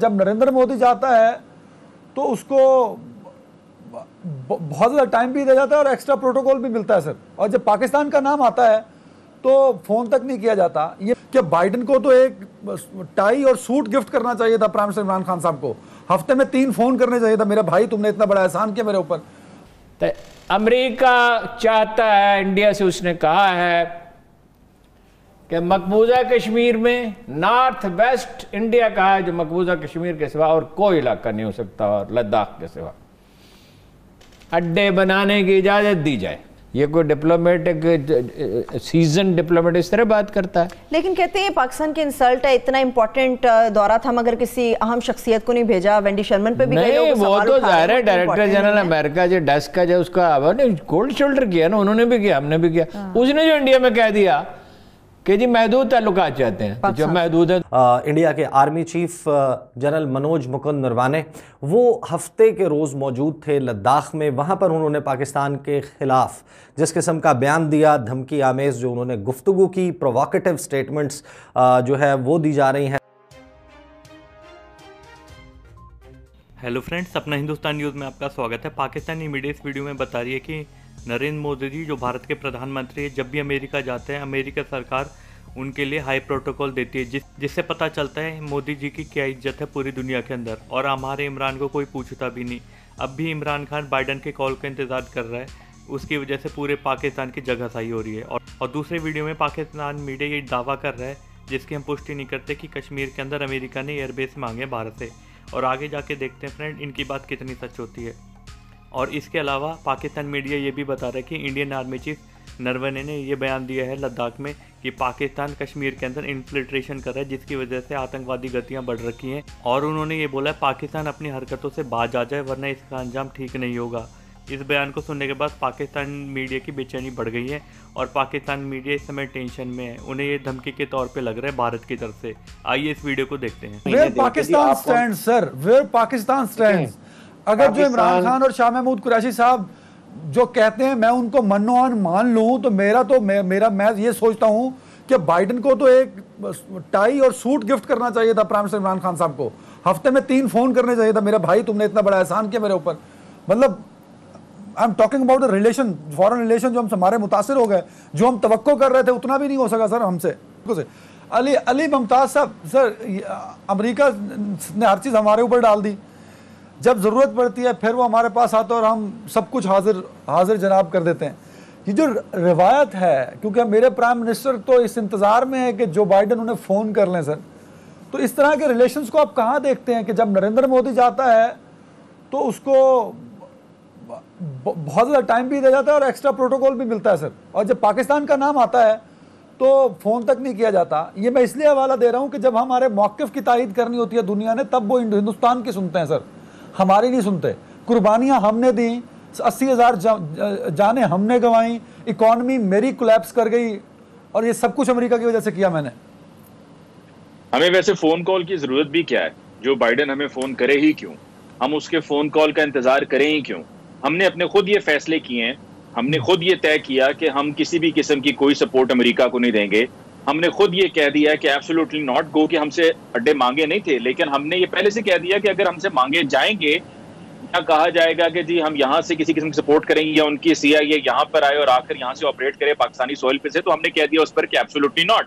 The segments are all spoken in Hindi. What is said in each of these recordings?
जब नरेंद्र मोदी जाता है तो उसको बहुत ज़्यादा टाइम भी दिया जाता है और एक्स्ट्रा प्रोटोकॉल भी मिलता है सर और जब पाकिस्तान का नाम आता है तो फ़ोन तक नहीं किया जाता ये कि बाइडन को तो एक टाई और सूट गिफ्ट करना चाहिए था प्राइम मिनिस्टर इमरान खान साहब को हफ्ते में तीन फ़ोन करने चाहिए था मेरा भाई तुमने इतना बड़ा एहसान किया मेरे ऊपर अमेरिका चाहता है इंडिया से उसने कहा है कि मकबूजा कश्मीर में नॉर्थ वेस्ट इंडिया का है जो मकबूजा कश्मीर के सिवा और कोई इलाका नहीं हो सकता और लद्दाख के सिवा अड्डे बनाने की इजाज़त दी जाए ये कोई डिप्लोमेटिक सीजन डिप्लोमेट इस तरह बात करता है लेकिन कहते हैं पाकिस्तान के इंसल्ट है इतना इंपॉर्टेंट दौरा था मगर किसी अहम शख्सियत को नहीं भेजा वेंडी शर्मन पे भी नहीं तो वो तो जाहिर है डायरेक्टर जनरल अमेरिका जो डेस्क का जो उसका कोल्ड शोल्डर किया ना उन्होंने भी किया हमने भी किया हाँ। उसने जो इंडिया में कह दिया कि जी महदूद तल्लुक चाहते हैं जो महदूद है तो- आ, इंडिया के army chief general Manoj Mukund Naravane वो हफ्ते के रोज़ मौजूद थे लद्दाख में वहां पर उन्होंने पाकिस्तान के ख़िलाफ़ जिस किस्म का बयान दिया धमकी आमेज़ जो उन्होंने गुफ्तु की प्रोवाकेटिव स्टेटमेंट्स जो है वो दी जा रही हैं हेलो फ्रेंड्स अपना हिंदुस्तान न्यूज़ में आपका स्वागत है पाकिस्तानी मीडिया इस वीडियो में बता रही है कि नरेंद्र मोदी जी जो भारत के प्रधानमंत्री हैं जब भी अमेरिका जाते हैं अमेरिका सरकार उनके लिए हाई प्रोटोकॉल देती है जिस जिससे पता चलता है मोदी जी की क्या इज्जत है पूरी दुनिया के अंदर और हमारे इमरान को कोई पूछता भी नहीं अब भी इमरान खान बाइडन के कॉल का इंतज़ार कर रहा है उसकी वजह से पूरे पाकिस्तान की जगह सही हो रही है और, और दूसरे वीडियो में पाकिस्तान मीडिया ये दावा कर रहा है जिसकी हम पुष्टि नहीं करते कि कश्मीर के अंदर अमेरिका ने एयरबेस मांगे भारत से और आगे जाके देखते हैं फ्रेंड इनकी बात कितनी सच होती है और इसके अलावा पाकिस्तान मीडिया ये भी बता रहा है कि इंडियन आर्मी चीफ नरवने ने यह बयान दिया है लद्दाख में कि पाकिस्तान कश्मीर के अंदर इन्फिल्ट्रेशन कर रहा है जिसकी वजह से आतंकवादी गतियां बढ़ रखी हैं और उन्होंने ये बोला है पाकिस्तान अपनी हरकतों से बाज आ जाए वरना इसका अंजाम ठीक नहीं होगा इस बयान को सुनने के बाद पाकिस्तान मीडिया की बेचैनी बढ़ गई है और पाकिस्तान मीडिया इस समय टेंशन में है उन्हें ये धमकी के तौर पे लग रहा है भारत की तरफ से आइए इस वीडियो को देखते हैं where Pakistan stand sir where Pakistan stand अगर जो इमरान खान और शाह महमूद कुरैशी साहब जो कहते हैं मैं उनको मनोहन मान लू तो मेरा तो मेरा मैं ये सोचता हूँ कि बाइडन को तो एक टाई और सूट गिफ्ट करना चाहिए था प्राइम मिनिस्टर इमरान खान साहब को हफ्ते में तीन फोन करने चाहिए था मेरा भाई तुमने इतना बड़ा एहसान किया मेरे ऊपर मतलब I am talking about relation foreign relation जो हम हमारे मुतासर हो गए जो हम तो कर रहे थे उतना भी नहीं हो सका सर हमसे अली अली मुमताज साहब सर अमरीका ने हर चीज़ हमारे ऊपर डाल दी जब ज़रूरत पड़ती है फिर वो हमारे पास आता है और हम सब कुछ हाजिर हाजिर जनाब कर देते हैं ये जो रिवायत है क्योंकि मेरे प्राइम मिनिस्टर तो इस इंतज़ार में है कि जो बाइडन उन्हें फ़ोन कर लें सर तो इस तरह के रिलेशन को आप कहाँ देखते हैं कि जब नरेंद्र मोदी जाता है तो उसको बहुत ज़्यादा टाइम भी दिया जाता है और एक्स्ट्रा प्रोटोकॉल भी मिलता है सर और जब पाकिस्तान का नाम आता है तो फ़ोन तक नहीं किया जाता ये मैं इसलिए हवाला दे रहा हूँ कि जब हमारे मौक़ की तायद करनी होती है दुनिया ने तब वो हिंदुस्तान की सुनते हैं सर हमारी नहीं सुनते कुर्बानियाँ हमने दी अस्सी हज़ार जा, जाने हमने गंवाई इकॉनमी मेरी कोलैप्स कर गई और ये सब कुछ अमेरिका की वजह से किया मैंने हमें वैसे फ़ोन कॉल की ज़रूरत भी क्या है जो बाइडेन हमें फ़ोन करे ही क्यों हम उसके फ़ोन कॉल का इंतज़ार करें ही क्यों हमने अपने खुद ये फैसले किए हैं हमने खुद ये तय किया कि हम किसी भी किस्म की कोई सपोर्ट अमेरिका को नहीं देंगे हमने खुद ये कह दिया है कि एब्सोल्युटली नॉट गो कि हमसे अड्डे मांगे नहीं थे लेकिन हमने ये पहले से कह दिया कि अगर हमसे मांगे जाएंगे या कहा जाएगा कि जी हम यहाँ से किसी किस्म की सपोर्ट करेंगे या उनकी सी आई ए यहाँ पर आए और आकर यहाँ से ऑपरेट करे पाकिस्तानी सोयल पे से तो हमने कह दिया उस पर कि एब्सोल्युटली नॉट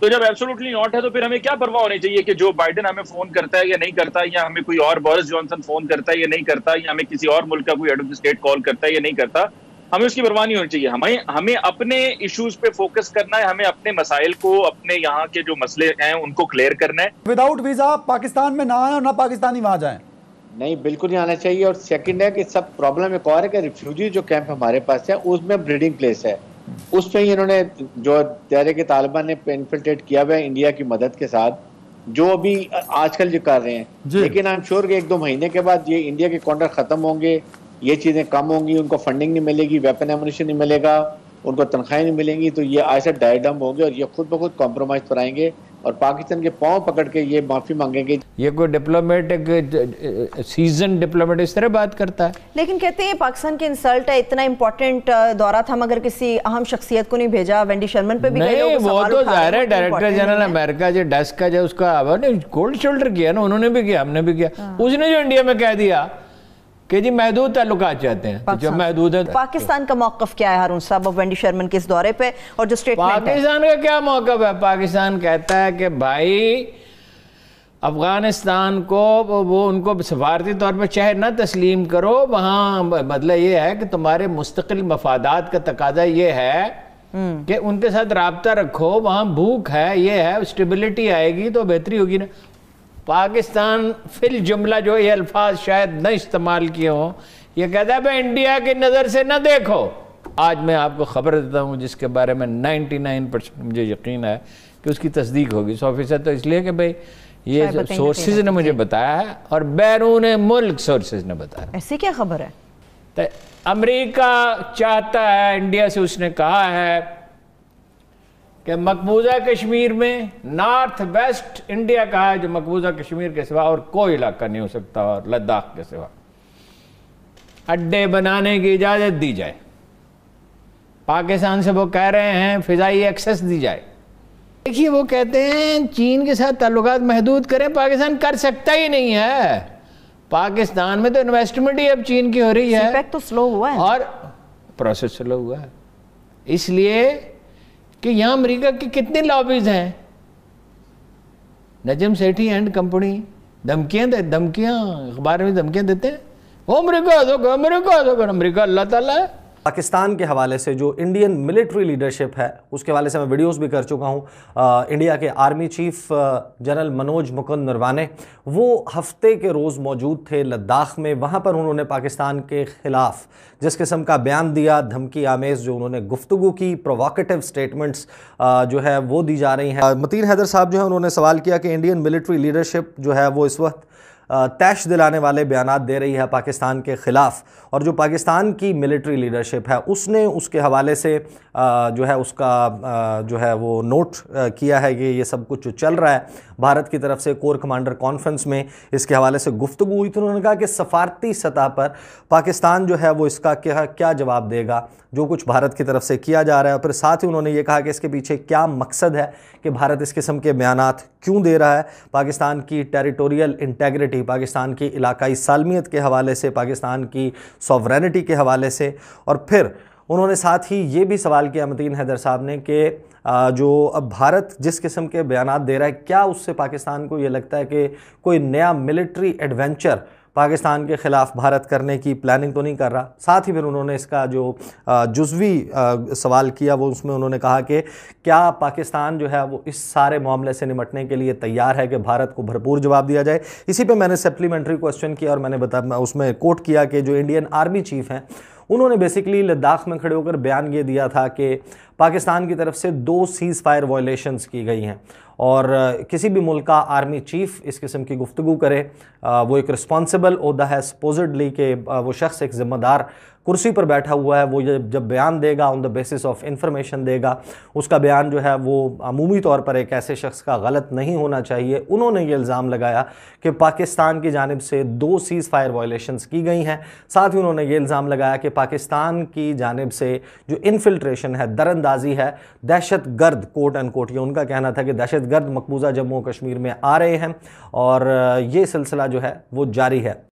तो जब एब्सोल्युटली नॉट है तो फिर हमें क्या परवाह होनी चाहिए कि जो बाइडन हमें फोन करता है या नहीं करता है, या हमें कोई और बोरिस जॉनसन फोन करता है या नहीं करता या हमें किसी और मुल्क का कोई एडवोकेट कॉल करता है या नहीं करता हमें उसकी परवाह नहीं होनी चाहिए हमें हमें अपने इश्यूज पे फोकस करना है हमें अपने मसाइल को अपने यहाँ के जो मसले हैं उनको क्लियर करना है विदाउट वीजा पाकिस्तान में ना आए और ना पाकिस्तानी वहां जाए नहीं बिल्कुल नहीं आना चाहिए और सेकंड है कि सब प्रॉब्लम एक और है कि रिफ्यूजी जो कैंप हमारे पास है उसमें ब्रीडिंग प्लेस है उसमें ही इन्होंने जो तैयारे के तालिबान ने इन्फिल्ट्रेट किया हुआ है इंडिया की मदद के साथ जो अभी आजकल जो कर रहे हैं लेकिन आई एम श्योर कि एक दो महीने के बाद ये इंडिया के कॉन्ट्रैक्ट खत्म होंगे ये चीज़ें कम होंगी उनको फंडिंग नहीं मिलेगी वेपन एमुनिशन नहीं मिलेगा उनको तनख्वाहें नहीं मिलेंगी तो ये आयसर डायडम होंगे और ये खुद ब खुद कॉम्प्रोमाइज़ पर आएंगे और पाकिस्तान के पाँव पकड़ के ये माफ़ी मांगेंगे ये कोई डिप्लोमेट सीजन डिप्लोमेट इस तरह बात करता है लेकिन कहते हैं पाकिस्तान के इंसल्ट है इतना इम्पोर्टेंट दौरा था मगर किसी अहम शख्सियत को नहीं भेजा वेंडी शर्मन पे भी नहीं तो वो तो जाहिर है डायरेक्टर जनरल अमेरिका जो डेस्क का जो उसका कोल्ड शोल्डर किया ना उन्होंने भी किया हमने भी किया हाँ। उसने जो इंडिया में कह दिया कि जी महदूद तल्लुक चाहते हैं जो महदूद है पाकिस्तान का मौकफ क्या है हारून साहब और वेंडी शर्मन के इस दौरे पे और जो स्टेट पाकिस्तान का क्या मौकफ है पाकिस्तान कहता है कि भाई अफ़गानिस्तान को वो, वो उनको सफारती तौर पर चाहे ना तस्लीम करो वहाँ मतलब ये है कि तुम्हारे मुस्तकिल मफादात का तकाजा ये है हम्म। कि उनके साथ रबता रखो वहाँ भूख है ये है स्टेबिलिटी आएगी तो बेहतरी होगी ना पाकिस्तान फिल जुमला जो ये अल्फाज शायद न इस्तेमाल किए हों ये कहता है भाई इंडिया की नज़र से ना देखो आज मैं आपको खबर देता हूँ जिसके बारे में 99 परसेंट मुझे यकीन है कि उसकी तस्दीक होगी सौ फीसद तो इसलिए कि भाई ये सोर्सेज ने मुझे बताया है और बैरून मुल्क सोर्सेज ने बताया ऐसी क्या खबर है तो अमरीका चाहता है इंडिया से उसने कहा है कि मकबूजा कश्मीर में नॉर्थ वेस्ट इंडिया का है जो मकबूजा कश्मीर के सिवा और कोई इलाका नहीं हो सकता और लद्दाख के सिवा अड्डे बनाने की इजाज़त दी जाए पाकिस्तान से वो कह रहे हैं फ़िज़ाई एक्सेस दी जाए देखिए वो कहते हैं चीन के साथ ताल्लुक महदूद करें पाकिस्तान कर सकता ही नहीं है पाकिस्तान में तो इन्वेस्टमेंट ही अब चीन की हो रही है तो स्लो हुआ है और प्रोसेस स्लो हुआ है इसलिए कि यहाँ अमरीका की कितनी लॉबीज हैं नजम सेठी एंड कंपनी धमकियां दे धमकियां अखबार में धमकियां देते हैं अमरीका अमरीका अमरीका अल्लाह ताला है पाकिस्तान के हवाले से जो इंडियन मिलिट्री लीडरशिप है उसके हवाले से मैं वीडियोस भी कर चुका हूँ इंडिया के army chief general Manoj Mukund Naravane वो हफ्ते के रोज़ मौजूद थे लद्दाख में वहाँ पर उन्होंने पाकिस्तान के ख़िलाफ़ जिस किस्म का बयान दिया धमकी आमेज़ जो उन्होंने गुफ्तु की प्रोवाकटिव स्टेटमेंट्स जो है वो दी जा रही हैं मतीन हैदर साहब जो है उन्होंने सवाल किया कि इंडियन मिलिट्री लीडरशिप जो है वो इस वक्त तैश दिलाने वाले बयान दे रही है पाकिस्तान के ख़िलाफ़ और जो पाकिस्तान की मिलिट्री लीडरशिप है उसने उसके हवाले से जो है उसका जो है वो नोट किया है कि ये सब कुछ चल रहा है भारत की तरफ से कोर कमांडर कॉन्फ्रेंस में इसके हवाले से गुफ्तु हुई तो उन्होंने कहा कि सफारती सतह पर पाकिस्तान जो है वो इसका क्या क्या जवाब देगा जो कुछ भारत की तरफ से किया जा रहा है और फिर साथ ही उन्होंने ये कहा कि इसके पीछे क्या मकसद है कि भारत इस किस्म के बयान क्यों दे रहा है पाकिस्तान की टेरिटोरियल इंटेग्रिटी पाकिस्तान की इलाकाई सालमियत के हवाले से पाकिस्तान की सॉवरनिटी के हवाले से और फिर उन्होंने साथ ही ये भी सवाल किया मतीन हैदर साहब ने कि जो अब भारत जिस किस्म के बयान दे रहा है क्या उससे पाकिस्तान को ये लगता है कि कोई नया मिलिट्री एडवेंचर पाकिस्तान के ख़िलाफ़ भारत करने की प्लानिंग तो नहीं कर रहा साथ ही फिर उन्होंने इसका जो जुजवी सवाल किया वो उसमें उन्होंने कहा कि क्या पाकिस्तान जो है वो इस सारे मामले से निपटने के लिए तैयार है कि भारत को भरपूर जवाब दिया जाए इसी पे मैंने सप्लीमेंट्री क्वेश्चन किया और मैंने बता उसमें कोट किया कि जो इंडियन आर्मी चीफ़ हैं उन्होंने बेसिकली लद्दाख में खड़े होकर बयान ये दिया था कि पाकिस्तान की तरफ से दो सीज़ फायर वायलेशंस की गई हैं और किसी भी मुल्क का आर्मी चीफ इस किस्म की गुफ्तु करे वो एक रिस्पॉन्सिबल अहदा है सपोजडली के वो शख्स एक ज़िम्मेदार कुर्सी पर बैठा हुआ है वो जब बयान देगा on the basis of information देगा उसका बयान जो है वो अमूमी तौर पर एक ऐसे शख्स का गलत नहीं होना चाहिए उन्होंने ये इल्ज़ाम लगाया कि पाकिस्तान की जानब से दो सीज़ फायर वायलेशंस की गई हैं साथ ही उन्होंने ये इल्ज़ाम लगाया कि पाकिस्तान की जानब से जो इनफिल्ट्रेशन है दरअंदाजी है दहशत गर्द कोट एंड कोट ये उनका कहना था कि दहशत गर्द मकबूजा जम्मू कश्मीर में आ रहे हैं और ये सिलसिला जो है वो जारी है